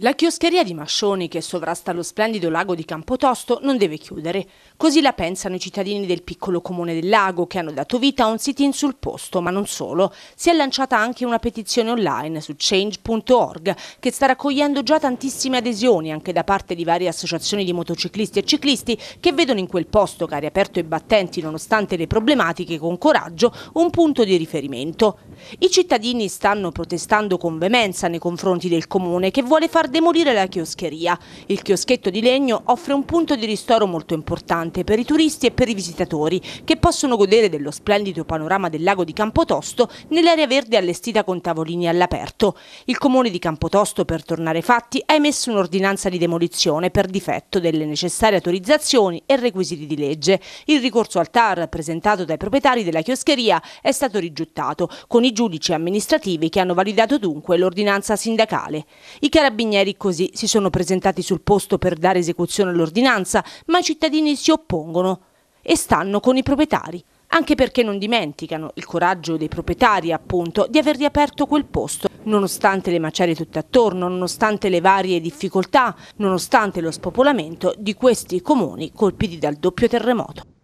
La chioscheria di Mascioni, che sovrasta lo splendido lago di Campotosto, non deve chiudere. Così la pensano i cittadini del piccolo comune del lago, che hanno dato vita a un sit-in sul posto, ma non solo. Si è lanciata anche una petizione online su change.org, che sta raccogliendo già tantissime adesioni, anche da parte di varie associazioni di motociclisti e ciclisti, che vedono in quel posto, cari aperto e battenti, nonostante le problematiche, con coraggio, un punto di riferimento. I cittadini stanno protestando con veemenza nei confronti del comune, che vuole far far demolire la chioscheria. Il chioschetto di legno offre un punto di ristoro molto importante per i turisti e per i visitatori, che possono godere dello splendido panorama del lago di Campotosto nell'area verde allestita con tavolini all'aperto. Il comune di Campotosto, per tornare ai fatti, ha emesso un'ordinanza di demolizione per difetto delle necessarie autorizzazioni e requisiti di legge. Il ricorso al TAR presentato dai proprietari della chioscheria è stato rigettato, con i giudici amministrativi che hanno validato dunque l'ordinanza sindacale. I carabinieri carabinieri così si sono presentati sul posto per dare esecuzione all'ordinanza, ma i cittadini si oppongono e stanno con i proprietari anche perché non dimenticano il coraggio dei proprietari appunto di aver riaperto quel posto, nonostante le macerie tutte attorno, nonostante le varie difficoltà, nonostante lo spopolamento di questi comuni colpiti dal doppio terremoto.